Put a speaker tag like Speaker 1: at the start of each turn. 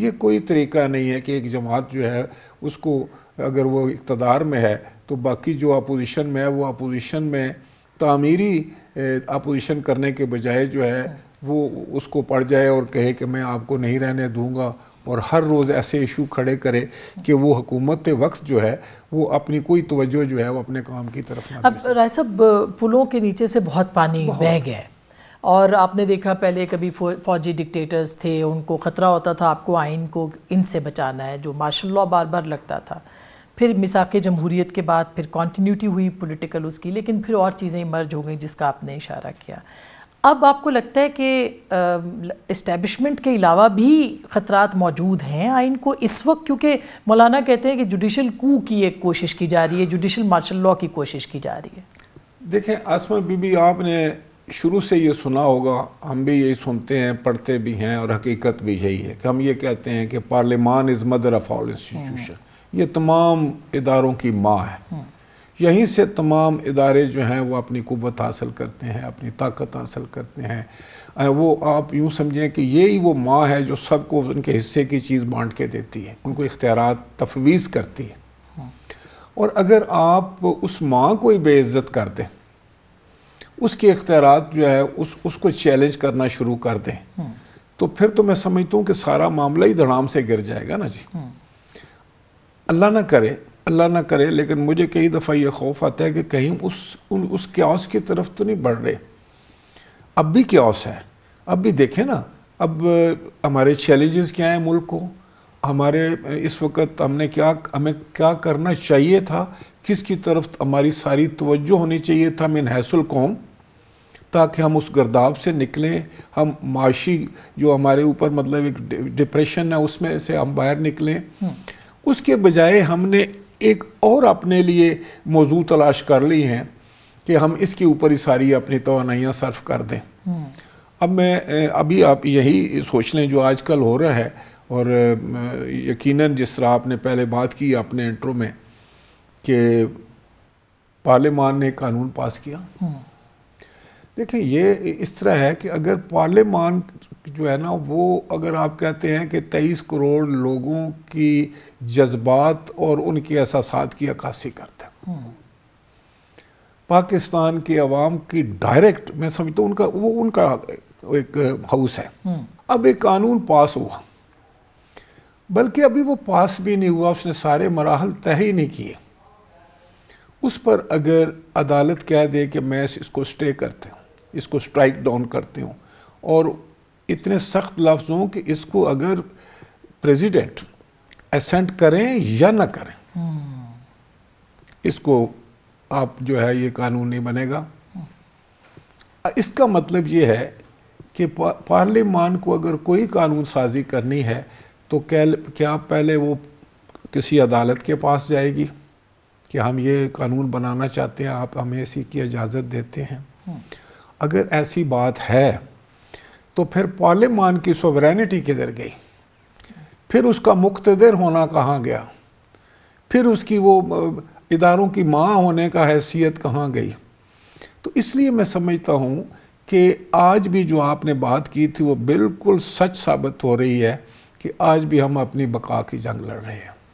Speaker 1: ये कोई तरीका नहीं है कि एक जमात जो है उसको अगर वो इकतदार में है तो बाकी जो अपोजिशन में है वो अपोजिशन में तामीरी अपोजिशन करने के बजाय जो है वो उसको पड़ जाए और कहे कि मैं आपको नहीं रहने दूँगा और हर रोज़ ऐसे इशू खड़े करे कि वो हुकूमत वक्त जो है वो अपनी कोई तवज्जो जो है वो अपने काम की तरफ अब
Speaker 2: राय साहब पुलों के नीचे से बहुत पानी बह गया है और आपने देखा पहले कभी फौजी डिक्टेटर्स थे उनको ख़तरा होता था आपको आइन को इनसे बचाना है जो मार्शल लॉ बार बार लगता था फिर मिसाक जमहूरीत के बाद फिर कॉन्टीन्यूटी हुई पोलिटिकल उसकी लेकिन फिर और चीज़ें मर्ज हो गई जिसका आपने इशारा किया अब आपको लगता है कि इस्टेबलिशमेंट के अलावा भी खतरा मौजूद हैं आइन को इस वक्त क्योंकि मौलाना कहते हैं कि जुडिशल कू की एक कोशिश की जा रही है जुडिशल मार्शल लॉ की कोशिश की जा रही है
Speaker 1: देखें आसमा बीबी आपने शुरू से ये सुना होगा हम भी यही सुनते हैं पढ़ते भी हैं और हकीकत भी यही है कि हम ये कहते हैं कि parliament is mother of all institution ये तमाम इदारों की माँ है यहीं से तमाम इदारे जो हैं वो अपनी कुत हासिल करते हैं अपनी ताकत हासिल करते हैं वो आप यूँ समझें कि यही वो माँ है जो सबको उनके हिस्से की चीज़ बांट के देती है उनको इख्तियार तफवीज़ करती है और अगर आप उस माँ को ही बेइज्जत कर दें उसके अख्तियारत जो है उस उसको चैलेंज करना शुरू कर दें हम्म। तो फिर तो मैं समझता हूँ कि सारा मामला ही धड़ाम से गिर जाएगा ना जी हम्म। अल्लाह ना करे अल्लाह ना करे लेकिन मुझे कई दफ़ा ये खौफ आता है कि कहीं उस उन उस क्यास की तरफ तो नहीं बढ़ रहे अब भी क्यास है अब भी देखें ना अब हमारे चैलेंजेस क्या हैं मुल्क को हमारे इस वक्त हमने क्या हमें क्या करना चाहिए था किसकी तरफ हमारी सारी तवज्जो होनी चाहिए था मिन हैसुल कौम ताकि हम उस गर्दाब से निकलें हम माशी जो हमारे ऊपर मतलब एक डिप्रेशन है उसमें से हम बाहर निकलें हम्म। उसके बजाय हमने एक और अपने लिए मौजू तलाश कर ली हैं कि हम इसके ऊपर ही सारी अपनी तोानाइयाँ सर्फ कर दें हम्म। अब मैं अभी आप यही सोच लें जो आजकल हो रहा है और यकीनन जिस तरह आपने पहले बात की अपने इंट्रो में कि पार्लियामान ने कानून पास किया हम्म। देखें ये इस तरह है कि अगर पार्लियामान जो है ना वो अगर आप कहते हैं कि तेईस करोड़ लोगों की जज्बात और उनके एहसास की अक्सी करते हैं हम्म। पाकिस्तान के अवाम की डायरेक्ट मैं समझता हूँ उनका वो उनका एक हाउस है हम्म। अब एक कानून पास हुआ बल्कि अभी वो पास भी नहीं हुआ उसने सारे मराहल तय ही नहीं किए उस पर अगर अदालत कह दे कि मैं इसको स्टे करते हूँ इसको स्ट्राइक डाउन करती हूँ और इतने सख्त लफ्ज़ हों कि इसको अगर प्रेसिडेंट एसेंट करें या ना करें हम्म। इसको आप जो है ये कानून नहीं बनेगा इसका मतलब ये है कि पार्लियामान को अगर कोई कानून साजी करनी है तो क्या पहले वो किसी अदालत के पास जाएगी कि हम ये कानून बनाना चाहते हैं आप हमें इसी की इजाज़त देते हैं अगर ऐसी बात है तो फिर पार्लियामान की सोवरेनिटी किधर गई फिर उसका मुख्तर होना कहाँ गया फिर उसकी वो इदारों की माँ होने का हैसियत कहाँ गई तो इसलिए मैं समझता हूँ कि आज भी जो आपने बात की थी वो बिल्कुल सच साबित हो रही है कि आज भी हम अपनी बका की जंग लड़ रहे हैं